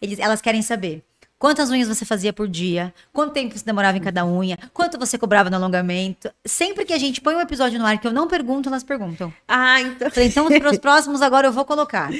eles, elas querem saber. Quantas unhas você fazia por dia? Quanto tempo você demorava em cada unha? Quanto você cobrava no alongamento? Sempre que a gente põe um episódio no ar que eu não pergunto, elas perguntam. Ah, então. Falei, então para os próximos agora eu vou colocar.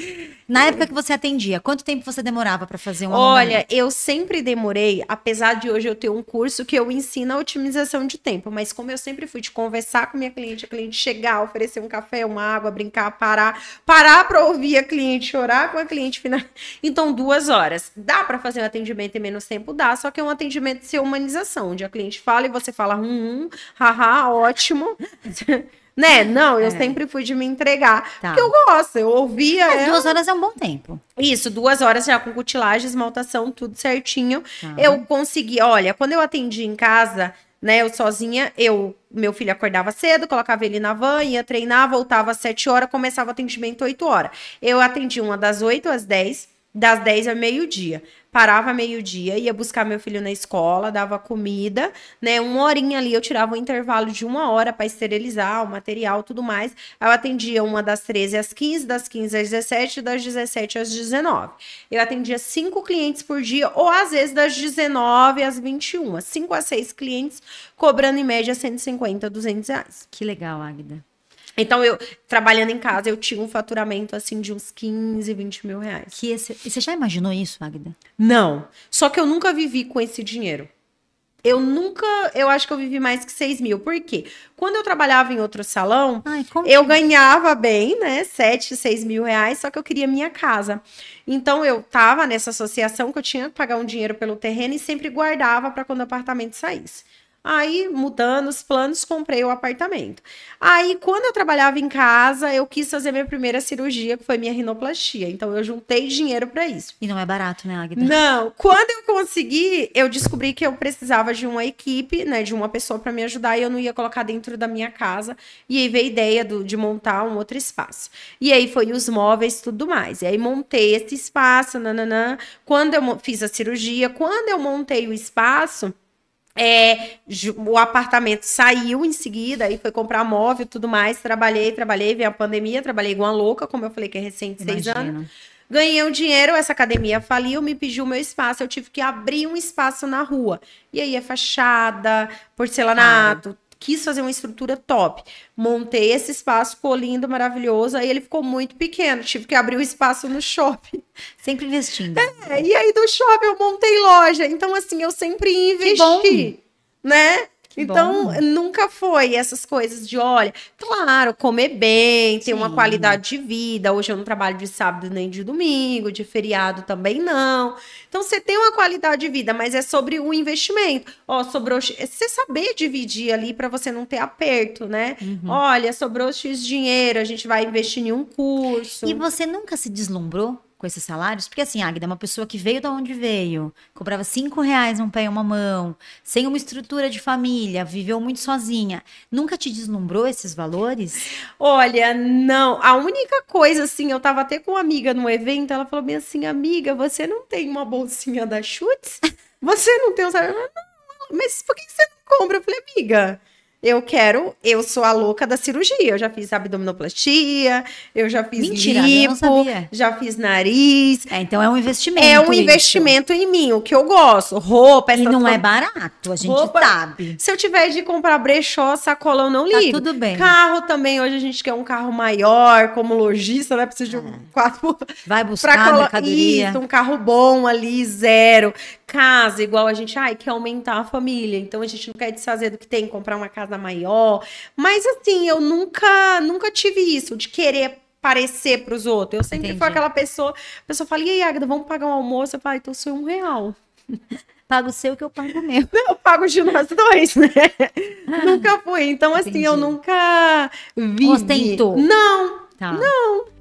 Na época que você atendia, quanto tempo você demorava para fazer um alongamento? Olha, eu sempre demorei, apesar de hoje eu ter um curso que eu ensino a otimização de tempo, mas como eu sempre fui de conversar com minha cliente, a cliente chegar, oferecer um café, uma água, brincar, parar, parar para ouvir a cliente, chorar com a cliente final. Então, duas horas. Dá para fazer um atendimento atendimento em menos tempo dá, só que é um atendimento de humanização, onde a cliente fala e você fala hum, hum haha, ótimo. né? Não, eu é. sempre fui de me entregar. Tá. Porque eu gosto, eu ouvia. É, Duas horas é um bom tempo. Isso, duas horas já com cutilagem, esmaltação, tudo certinho. Tá. Eu consegui, olha, quando eu atendi em casa, né, eu sozinha, eu, meu filho acordava cedo, colocava ele na van, ia treinar, voltava às sete horas, começava o atendimento oito horas. Eu atendi uma das oito às dez das 10 ao meio-dia. Parava meio-dia, ia buscar meu filho na escola, dava comida, né? Uma horinha ali eu tirava um intervalo de uma hora para esterilizar o material tudo mais. Eu atendia uma das 13 às 15, das 15 às 17, das 17 às 19. Eu atendia cinco clientes por dia, ou às vezes das 19 às 21. 5 a 6 clientes, cobrando em média 150, 200 reais. Que legal, Águida. Então, eu trabalhando em casa, eu tinha um faturamento assim de uns 15, 20 mil reais. Que esse... Você já imaginou isso, Magda? Não. Só que eu nunca vivi com esse dinheiro. Eu nunca, eu acho que eu vivi mais que 6 mil. Por quê? Quando eu trabalhava em outro salão, Ai, eu ganhava bem, né? 7, 6 mil reais, só que eu queria minha casa. Então eu tava nessa associação que eu tinha que pagar um dinheiro pelo terreno e sempre guardava para quando o apartamento saísse. Aí, mudando os planos, comprei o apartamento. Aí, quando eu trabalhava em casa, eu quis fazer minha primeira cirurgia, que foi minha rinoplastia. Então, eu juntei dinheiro para isso. E não é barato, né, Agda? Não. Quando eu consegui, eu descobri que eu precisava de uma equipe, né, de uma pessoa para me ajudar e eu não ia colocar dentro da minha casa. E aí veio a ideia do, de montar um outro espaço. E aí foi os móveis tudo mais. E aí montei esse espaço, nananã. Quando eu fiz a cirurgia, quando eu montei o espaço é, o apartamento saiu em seguida e foi comprar móvel tudo mais. Trabalhei, trabalhei, veio a pandemia, trabalhei igual uma louca, como eu falei que é recente, Imagina. seis anos. Ganhei um dinheiro, essa academia faliu, me pediu meu espaço, eu tive que abrir um espaço na rua. E aí é fachada, porcelanato, ah quis fazer uma estrutura top. Montei esse espaço, ficou lindo, maravilhoso. Aí ele ficou muito pequeno, tive que abrir o um espaço no shopping. Sempre investindo. É, e aí do shopping eu montei loja. Então, assim, eu sempre investi, né? Que então, bom. nunca foi essas coisas de, olha, claro, comer bem, ter Sim. uma qualidade de vida. Hoje eu não trabalho de sábado nem de domingo, de feriado também não. Então, você tem uma qualidade de vida, mas é sobre o investimento. Ó, sobrou. É você saber dividir ali para você não ter aperto, né? Uhum. Olha, sobrou X dinheiro, a gente vai investir em um curso. E você nunca se deslumbrou? com esses salários? Porque assim, Agda é uma pessoa que veio da onde veio, cobrava cinco reais um pé e uma mão, sem uma estrutura de família, viveu muito sozinha. Nunca te deslumbrou esses valores? Olha, não. A única coisa, assim, eu tava até com uma amiga num evento, ela falou bem assim, amiga, você não tem uma bolsinha da Schutz? Você não tem um salário? Mas por que você não compra? Eu falei, amiga... Eu quero, eu sou a louca da cirurgia. Eu já fiz abdominoplastia, eu já fiz Mentira, lipo, já fiz nariz. É, então é um investimento. É um investimento em mim, o que eu gosto. Roupa, essa E não é barato, a gente roupa, sabe. Se eu tiver de comprar brechó, sacola, eu não tá ligo. Tá tudo bem. Carro também, hoje a gente quer um carro maior, como lojista, né? Precisa de um é. quatro. Vai buscar pra colo... mercadoria. Isso, um carro bom ali, zero casa, igual a gente, ai, quer aumentar a família, então a gente não quer desfazer do que tem, comprar uma casa maior. Mas assim, eu nunca, nunca tive isso de querer parecer para os outros. Eu sempre fui aquela pessoa, a pessoa fala, e aí, Agda, vamos pagar um almoço? Eu falo, então sou um real. Pago o seu que eu pago o meu. eu pago de nós dois, né? nunca fui. Então, assim, entendi. eu nunca vi. Ostentou. Não, tá. não.